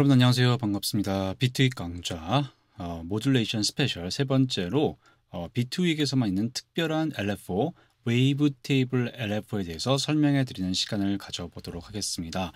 여러분 안녕하세요. 반갑습니다. 비트윅 강좌 어, 모듈레이션 스페셜 세 번째로 어, 비트윅에서만 있는 특별한 LFO 웨이브 테이블 LFO에 대해서 설명해 드리는 시간을 가져보도록 하겠습니다.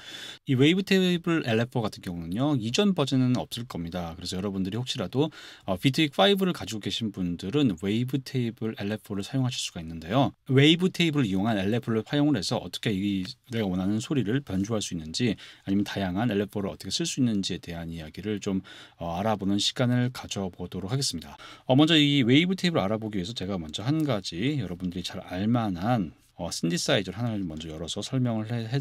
이 웨이브 테이블 LFO 같은 경우는요. 이전 버전은 없을 겁니다. 그래서 여러분들이 혹시라도 어, 비트윅 5를 가지고 계신 분들은 웨이브 테이블 LFO를 사용하실 수가 있는데요. 웨이브 테이블을 이용한 LFO를 활용을 해서 어떻게 이 내가 원하는 소리를 변조할 수 있는지 아니면 다양한 LFO를 어떻게 쓸 수 있는지에 대한 이야기를 좀 어, 알아보는 시간을 가져보도록 하겠습니다. 어, 먼저 이 웨이브 테이블 알아보기 위해서 제가 먼저 한 가지 여러분들이 잘 알만한 어, 신디사이저를 하나를 먼저 열어서 설명을 해,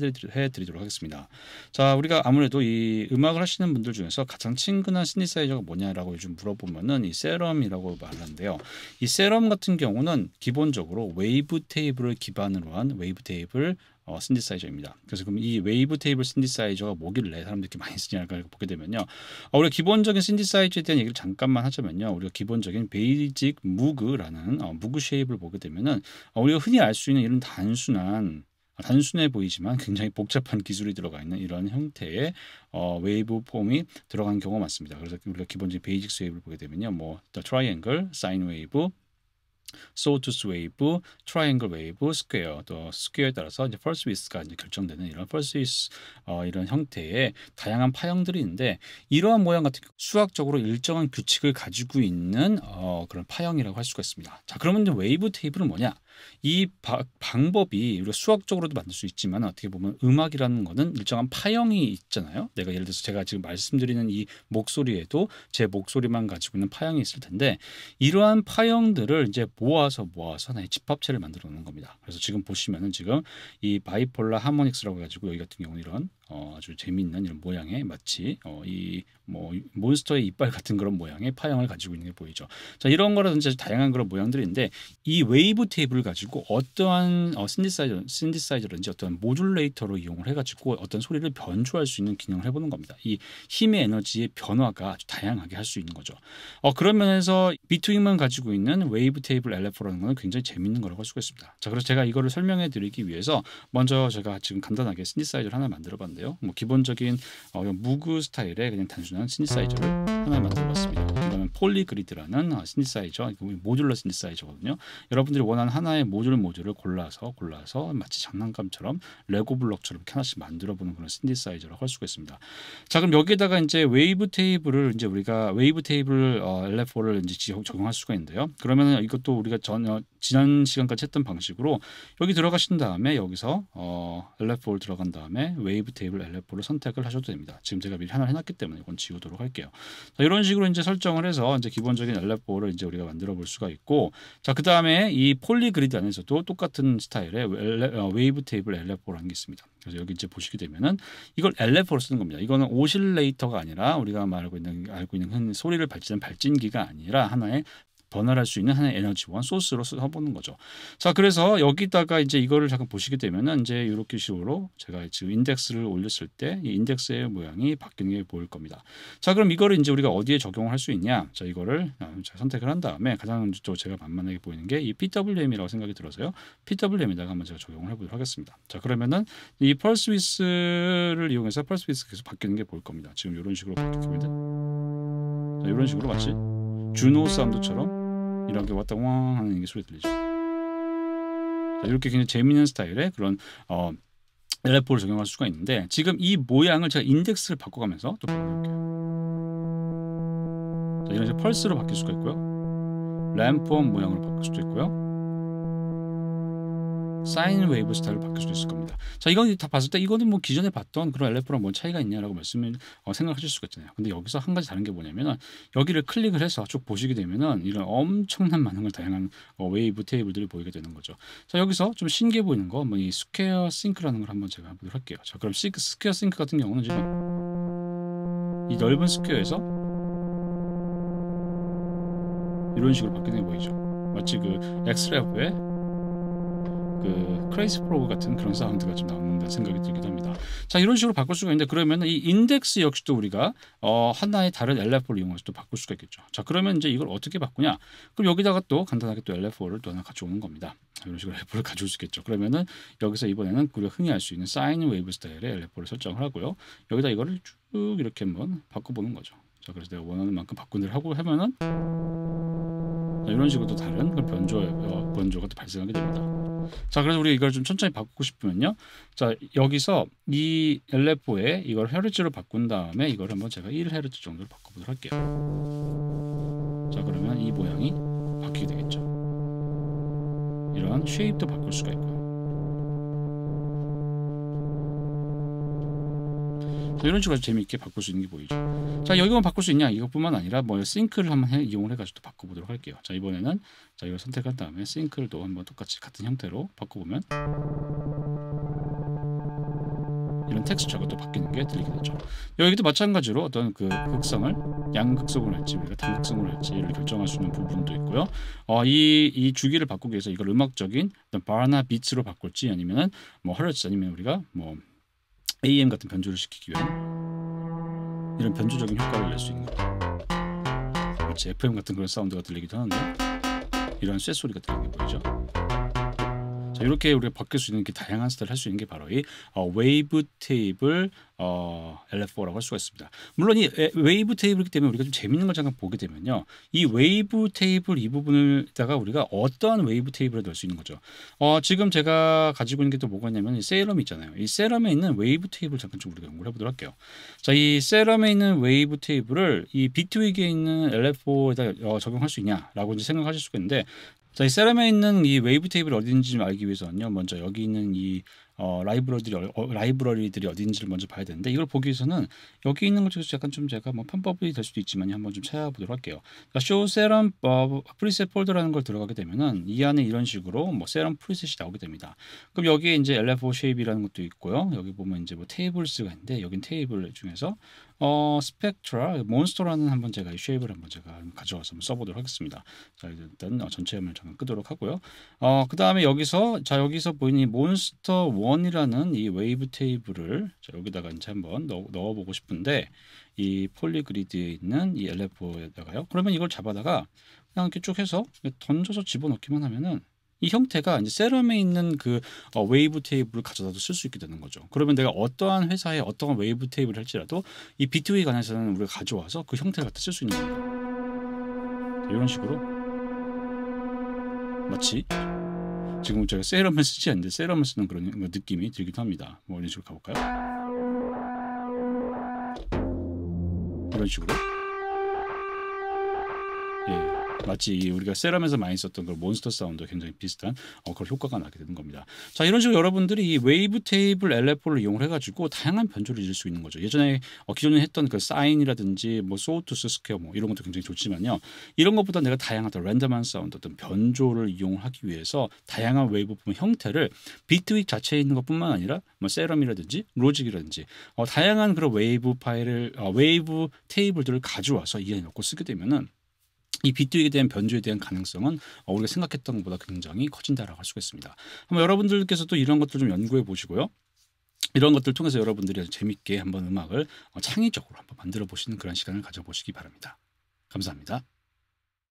드리, 도록 하겠습니다. 자, 우리가 아무래도 이 음악을 하시는 분들 중에서 가장 친근한 신디사이저가 뭐냐라고 요즘 물어보면은 이 세럼이라고 말하는데요. 이 세럼 같은 경우는 기본적으로 웨이브 테이블을 기반으로 한 웨이브 테이블 어, 신디사이저입니다. 그래서 그럼 이 웨이브 테이블 신디사이저가 뭐길래 사람들이 많이 쓰냐를 보게 되면요. 어, 우리가 기본적인 신디사이저에 대한 얘기를 잠깐만 하자면요. 우리가 기본적인 베이직 무그라는 어, 무그 쉐입을 보게 되면은 어, 우리가 흔히 알 수 있는 이런 단순한 어, 단순해 보이지만 굉장히 복잡한 기술이 들어가 있는 이런 형태의 어, 웨이브 폼이 들어간 경우가 많습니다. 그래서 우리가 기본적인 베이직 웨이브를 보게 되면요. 뭐, 트라이앵글, 사인 웨이브, 소우투스 웨이브, 트라이앵글 웨이브, 스퀘어, 또 스퀘어에 따라서 이제 펄스 위스가 이제 결정되는 이런 펄스 위스 어, 이런 형태의 다양한 파형들이 있는데 이러한 모양 같은 수학적으로 일정한 규칙을 가지고 있는 어, 그런 파형이라고 할 수가 있습니다. 자, 그러면 이제 웨이브 테이블은 뭐냐? 이 바, 방법이 우리가 수학적으로도 만들 수 있지만 어떻게 보면 음악이라는 거는 일정한 파형이 있잖아요. 내가 예를 들어서 제가 지금 말씀드리는 이 목소리에도 제 목소리만 가지고 있는 파형이 있을 텐데 이러한 파형들을 이제 모아서 모아서 하나의 집합체를 만들어 놓는 겁니다. 그래서 지금 보시면은 지금 이 바이폴라 하모닉스라고 해가지고 여기 같은 경우는 이런 어, 아주 재미있는 이런 모양의 마치 어, 이뭐 몬스터의 이빨 같은 그런 모양의 파형을 가지고 있는 게 보이죠. 자 이런 거라든지 다양한 그런 모양들인데 이 웨이브 테이블을 가지고 어떠한 어, 신디사이저, 신디사이저든지 어떤 모듈레이터로 이용을 해가지고 어떤 소리를 변조할 수 있는 기능을 해보는 겁니다. 이 힘의 에너지의 변화가 아주 다양하게 할 수 있는 거죠. 어, 그런 면에서 비트윙만 가지고 있는 웨이브 테이블 LF라는 것은 굉장히 재미있는 거라고 할 수가 있습니다. 자 그래서 제가 이거를 설명해 드리기 위해서 먼저 제가 지금 간단하게 신디사이저를 하나 만들어 봤는데 있는데요. 뭐 기본적인 어, 무그 스타일의 그냥 단순한 신디사이저를 하나 만들어봤습니다. 뭐냐면 폴리그리드라는 아, 신디사이저, 모듈러 신디사이저거든요. 여러분들이 원하는 하나의 모듈 모듈을 골라서 골라서 마치 장난감처럼 레고 블럭처럼 하나씩 만들어 보는 그런 신디사이저라고 할 수가 있습니다. 자 그럼 여기에다가 이제 웨이브 테이블을 이제 우리가 웨이브 테이블 어, LF4를 이제 적용할 수가 있는데요. 그러면 이것도 우리가 전 어, 지난 시간까지 했던 방식으로 여기 들어가신 다음에 여기서 어, LF4를 들어간 다음에 웨이브 테이블 LF4를 선택을 하셔도 됩니다. 지금 제가 미리 하나 해놨기 때문에 이건 지우도록 할게요. 자, 이런 식으로 이제 설정을 해서 해서 이제 기본적인 연락보를 이제 우리가 만들어 볼 수가 있고 자 그다음에 이 폴리그리드 안에서도 똑같은 스타일의 어, 웨이브 테이블 엘레포라는 게 있습니다. 그래서 여기 이제 보시게 되면은 이걸 엘레포로 쓰는 겁니다. 이거는 오실레이터가 아니라 우리가 말하고 있는 알고 있는 소리를 발진한 발진기가 아니라 하나의 번할할 수 있는 하나의 에너지원 소스로 써보는 거죠. 자 그래서 여기다가 이제 이거를 잠깐 보시게 되면은 이제 이렇게 식으로 제가 지금 인덱스를 올렸을 때 이 인덱스의 모양이 바뀌는 게 보일 겁니다. 자 그럼 이거를 이제 우리가 어디에 적용할 을수 있냐? 자 이거를 어, 선택을 한 다음에 가장 제가 만만하게 보이는 게 이 PWM이라고 생각이 들어서요. PWM에다가 한번 제가 적용을 해보도록 하겠습니다. 자 그러면은 이 펄스 위스를 이용해서 펄스 위스 계속 바뀌는 게 보일 겁니다. 지금 이런 식으로 바뀌게 됩니다. 이런 식으로 마치 주노 사운드처럼 이렇게 왔다왕 하는 게 소리 들리죠. 자, 이렇게 굉장히 재미있는 스타일의 그런 어, 엘레포를 적용할 수가 있는데 지금 이 모양을 제가 인덱스를 바꿔가면서 또 바꿔볼게요. 자, 이런 식으로 펄스로 바뀔 수가 있고요. 램프 모양으로 바뀔 수도 있고요. 사인 웨이브 음. 스타일로 바뀔 수 있을 겁니다. 자, 이건 다 봤을 때 이거는 뭐 기존에 봤던 그런 엘레프랑 뭔 차이가 있냐라고 말씀을 어, 생각하실 수가 있잖아요. 근데 여기서 한 가지 다른 게 뭐냐면은 여기를 클릭을 해서 쭉 보시게 되면은 이런 엄청난 많은 걸 다양한 어, 웨이브 테이블들이 보이게 되는 거죠. 자, 여기서 좀 신기해 보이는 거 뭐 이 스퀘어 싱크라는 걸 한번 제가 보도록 할게요. 자, 그럼 시, 스퀘어 싱크 같은 경우는 지금 이 넓은 스퀘어에서 이런 식으로 바뀌는 게 보이죠. 마치 그 엑스레브의 그 크레이스 프로그 같은 그런 사운드가 좀나오는데 생각이 들기도 합니다. 자 이런 식으로 바꿀 수가 있는데 그러면 이 인덱스 역시도 우리가 어, 하나의 다른 LFO를 이용해서 또 바꿀 수가 있겠죠. 자 그러면 이제 이걸 어떻게 바꾸냐? 그럼 여기다가 또 간단하게 또 LFO를 또 하나 가져오는 겁니다. 이런 식으로 LFO를 가져올 수 있겠죠. 그러면은 여기서 이번에는 우리가 흔히 할수 있는 사인 웨이브 스타일의 LFO를 설정을 하고요. 여기다 이거를 쭉 이렇게 한번 바꿔보는 거죠. 자 그래서 내가 원하는 만큼 바꾼을 하고 하면은 이런 식으로 또 다른 변조 어, 변조가 또 발생하게 됩니다. 자 그래서 우리가 이걸 좀 천천히 바꾸고 싶으면요. 자 여기서 이 LFO에 이걸 헤르츠로 바꾼 다음에 이걸 한번 제가 1헤르츠 정도로 바꿔보도록 할게요. 자 그러면 이 모양이 바뀌게 되겠죠. 이런 쉐입도 바꿀 수가 있고 뭐 이런 식으로 재미있게 바꿀 수 있는 게 보이죠. 자 여기만 바꿀 수 있냐 이것뿐만 아니라 뭐 싱크를 한번 해, 이용을 해가지고 또 바꿔보도록 할게요. 자 이번에는 자 이걸 선택한 다음에 싱크를 또 한번 똑같이 같은 형태로 바꿔보면 이런 텍스처가 또 바뀌는 게 들리게 되죠. 여기도 마찬가지로 어떤 그 극성을 양극성으로 할지 우리가 단극성으로 할지 이를 결정할 수 있는 부분도 있고요. 어, 이, 이 주기를 바꾸기 위해서 이걸 음악적인 어떤 바나 비츠로 바꿀지 아니면은 뭐헐르츠 아니면 우리가 뭐 AM 같은 변조를 시키기 위한 이런 변조적인 효과를 낼 수 있는 겁니다. 마치 FM 같은 그런 사운드가 들리기도 하는데 이러한 쇠 소리가 들리는 게보이죠 이렇게 우리가 바뀔 수 있는 게 다양한 스타일 할수 있는 게 바로 이 어, 웨이브 테이블 어, LF4라고 할 수가 있습니다. 물론 이 웨이브 테이블이기 때문에 우리가 좀 재밌는 걸 잠깐 보게 되면요. 이 웨이브 테이블 이부분에다가 우리가 어떠한 웨이브 테이블을 넣을 수 있는 거죠. 어, 지금 제가 가지고 있는 게 또 뭐가 있냐면 이 세럼 이 있잖아요. 이 세럼에 있는 웨이브 테이블 잠깐 좀 우리가 연구를 해보도록 할게요. 자, 이 세럼에 있는 웨이브 테이블을 이 비트윅에 있는 LF4에다 어, 적용할 수 있냐라고 이제 생각하실 수가 있는데 자, 이 세럼에 있는 이 웨이브 테이블이 어딘지 좀 알기 위해서는요. 먼저 여기 있는 이 어, 라이브러리들이 어, 라이브러리들이 어딘지를 먼저 봐야 되는데 이걸 보기 위해서는 여기 있는 것 중에서 약간 좀 제가 뭐 편법이 될 수도 있지만 한번 좀 찾아보도록 할게요. 그러니까 show serum 어, preset f o 라는걸 들어가게 되면은 이 안에 이런 식으로 뭐 serum preset이 나오게 됩니다. 그럼 여기에 이제 lfo shape이라는 것도 있고요. 여기 보면 이제 뭐 테이블스가 있는데 여긴 테이블 중에서 어, 스펙트라 몬스터라는 한번 제가 이 쉐입을 한번 제가 가져와서 한번 써보도록 하겠습니다. 자 일단 어, 전체 화면 잠깐 끄도록 하고요. 어, 그 다음에 여기서 자 여기서 보이니 몬스터 1이라는 이 웨이브 테이블을 자, 여기다가 이제 한번 넣, 넣어보고 싶은데 이 폴리그리드에 있는 이 엘레포에다가요. 그러면 이걸 잡아다가 그냥 이렇게 쭉 해서 던져서 집어넣기만 하면은 이 형태가 이제 세럼에 있는 그 어, 웨이브 테이블을 가져다도 쓸 수 있게 되는 거죠. 그러면 내가 어떠한 회사에 어떠한 웨이브 테이블을 할지라도 이 B2B에 관해서는 우리가 가져와서 그 형태를 갖다 쓸 수 있는 겁니다. 이런 식으로 마치 지금 제가 세럼을 쓰지 않는데 세럼을 쓰는 그런 뭐 느낌이 들기도 합니다. 뭐 이런 식으로 가볼까요? 이런 식으로. 마치 우리가 세럼에서 많이 썼던 그 몬스터 사운드 굉장히 비슷한 어, 그런 효과가 나게 되는 겁니다. 자 이런 식으로 여러분들이 이 웨이브 테이블 엘레포를 이용을 해가지고 다양한 변조를 이을수 있는 거죠. 예전에 어, 기존에 했던 그 사인이라든지 뭐 소우투스 스퀘어 뭐 이런 것도 굉장히 좋지만요. 이런 것보다 내가 다양한 랜덤한 사운드 어떤 변조를 이용하기 위해서 다양한 웨이브 폼 형태를 비트윅 자체에 있는 것뿐만 아니라 뭐 세럼이라든지 로직이라든지 어, 다양한 그런 웨이브 파일을 어, 웨이브 테이블들을 가져와서 이안에 넣고 쓰게 되면은 이 빗들에 대한 변조에 대한 가능성은 우리가 생각했던 것보다 굉장히 커진다라고 할 수가 있습니다. 한번 여러분들께서도 이런 것들 좀 연구해 보시고요. 이런 것들 통해서 여러분들이 아주 재밌게 한번 음악을 창의적으로 한번 만들어 보시는 그런 시간을 가져보시기 바랍니다. 감사합니다.